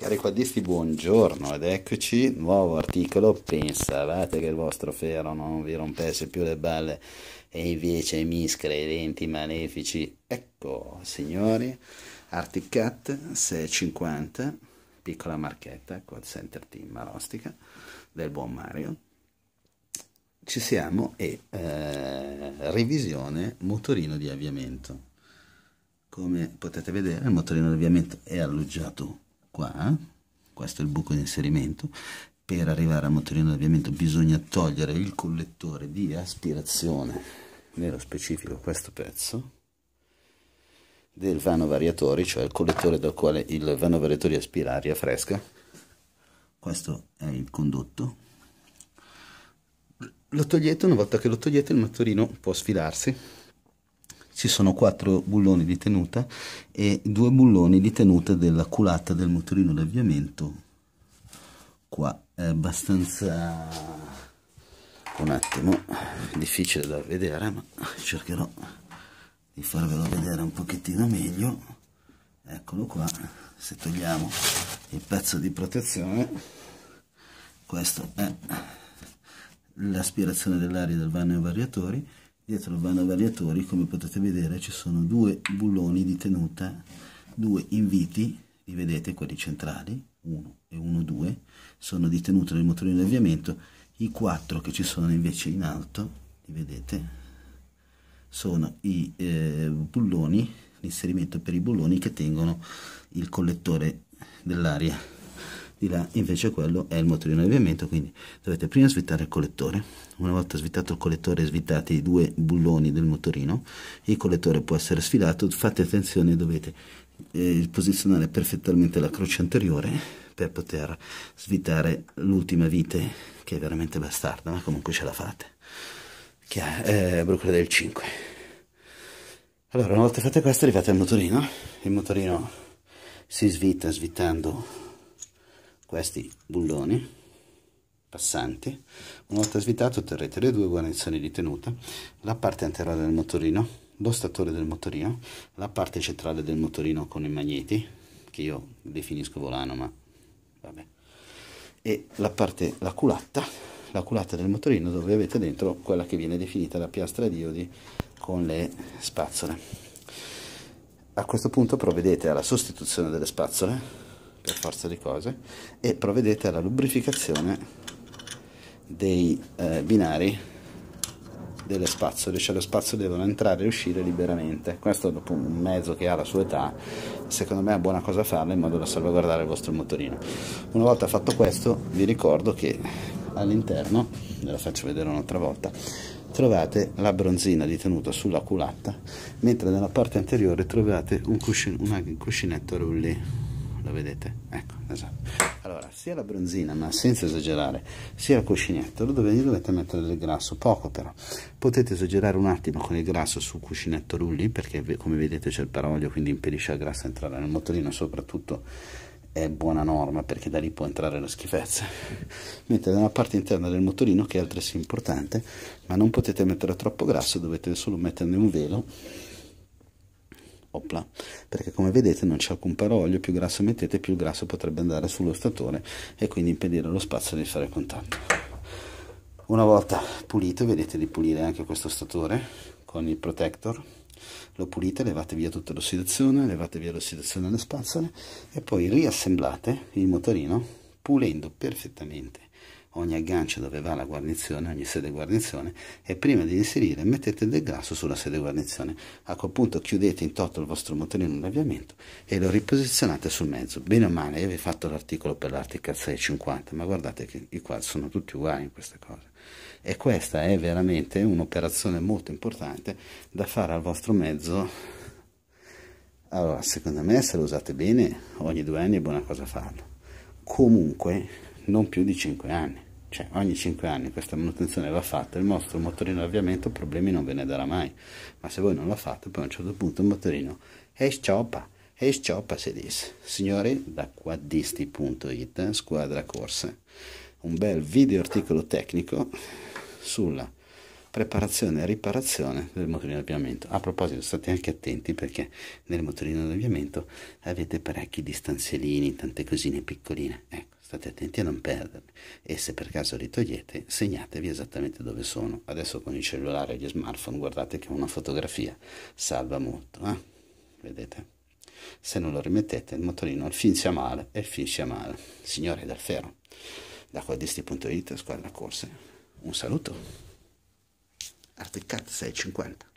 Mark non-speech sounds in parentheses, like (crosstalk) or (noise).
Cari quadisti, buongiorno ed eccoci, nuovo articolo. Pensavate che il vostro ferro non vi rompesse più le balle e invece miscredenti malefici. Ecco, signori, Articat 650, piccola marchetta, call center team marostica del buon Mario. Ci siamo e eh, revisione motorino di avviamento. Come potete vedere il motorino di avviamento è alloggiato qua, eh? questo è il buco di inserimento, per arrivare al motorino d'avviamento bisogna togliere il collettore di aspirazione, nello specifico questo pezzo, del vano variatori, cioè il collettore dal quale il vano variatori aspira aria fresca, questo è il condotto, lo togliete, una volta che lo togliete il motorino può sfilarsi ci sono quattro bulloni di tenuta e due bulloni di tenuta della culata del motorino d'avviamento qua è abbastanza un attimo difficile da vedere ma cercherò di farvelo vedere un pochettino meglio eccolo qua se togliamo il pezzo di protezione questo è l'aspirazione dell'aria del vano ai variatori dietro il vano variatori come potete vedere ci sono due bulloni di tenuta due inviti li vedete quelli centrali 1 e 1 2 sono di tenuta del motorino di avviamento i quattro che ci sono invece in alto li vedete sono i eh, bulloni l'inserimento per i bulloni che tengono il collettore dell'aria di là invece quello è il motorino di avviamento, quindi dovete prima svitare il collettore, una volta svitato il collettore svitate i due bulloni del motorino, il collettore può essere sfilato, fate attenzione, dovete eh, posizionare perfettamente la croce anteriore per poter svitare l'ultima vite che è veramente bastarda, ma comunque ce la fate, che è eh, Brucla del 5. Allora, una volta fatto questo arrivate al motorino, il motorino si svita svitando questi bulloni passanti una volta svitato otterrete le due guarnizioni di tenuta la parte anteriore del motorino lo statore del motorino la parte centrale del motorino con i magneti che io definisco volano ma vabbè e la parte la culatta la culata del motorino dove avete dentro quella che viene definita la piastra diodi con le spazzole a questo punto provvedete alla sostituzione delle spazzole per forza di cose e provvedete alla lubrificazione dei eh, binari delle spazzole, cioè le spazio devono entrare e uscire liberamente. Questo dopo un mezzo che ha la sua età, secondo me è buona cosa farlo in modo da salvaguardare il vostro motorino. Una volta fatto questo, vi ricordo che all'interno, ve la faccio vedere un'altra volta, trovate la bronzina di tenuta sulla culatta, mentre nella parte anteriore trovate un, cuscin- un cuscinetto rulli la vedete? Ecco, esatto. Allora, sia la bronzina, ma senza esagerare, sia il cuscinetto, lo dovete, mettere del grasso, poco però. Potete esagerare un attimo con il grasso sul cuscinetto rulli, perché come vedete c'è il parolio, quindi impedisce al grasso di entrare nel motorino, soprattutto è buona norma perché da lì può entrare la schifezza (laughs) mentre nella parte interna del motorino che è altresì importante ma non potete mettere troppo grasso dovete solo metterne un velo Opla, perché come vedete non c'è alcun parolio, più grasso mettete più il grasso potrebbe andare sullo statore e quindi impedire lo spazio di fare contatto. Una volta pulito vedete di pulire anche questo statore con il protector, lo pulite, levate via tutta l'ossidazione, levate via l'ossidazione alle spazzole e poi riassemblate il motorino pulendo perfettamente ogni aggancio dove va la guarnizione, ogni sede guarnizione e prima di inserire mettete del grasso sulla sede guarnizione. A quel punto chiudete in toto il vostro motorino in avviamento e lo riposizionate sul mezzo. Bene o male, io vi ho fatto l'articolo per l'Artica 650, ma guardate che i quadri sono tutti uguali in queste cose. E questa è veramente un'operazione molto importante da fare al vostro mezzo allora, secondo me se lo usate bene, ogni due anni è buona cosa farlo. Comunque, non più di cinque anni. Cioè, ogni 5 anni questa manutenzione va fatta, il vostro motorino d'avviamento problemi non ve ne darà mai. Ma se voi non la fate, poi a un certo punto il motorino è eh, scioppa, è eh, scioppa si dice. Signori, da quaddisti.it, squadra corse, un bel video articolo tecnico sulla preparazione e riparazione del motorino d'avviamento. A proposito, state anche attenti perché nel motorino d'avviamento avete parecchi distanzialini, tante cosine piccoline. Ecco state attenti a non perderle e se per caso li togliete segnatevi esattamente dove sono. Adesso con il cellulare e gli smartphone guardate che una fotografia salva molto, eh? vedete? Se non lo rimettete il motorino finisce a male e finisce a male. Signore Del Ferro, da quadisti.it, squadra corse, un saluto. Articcat 650.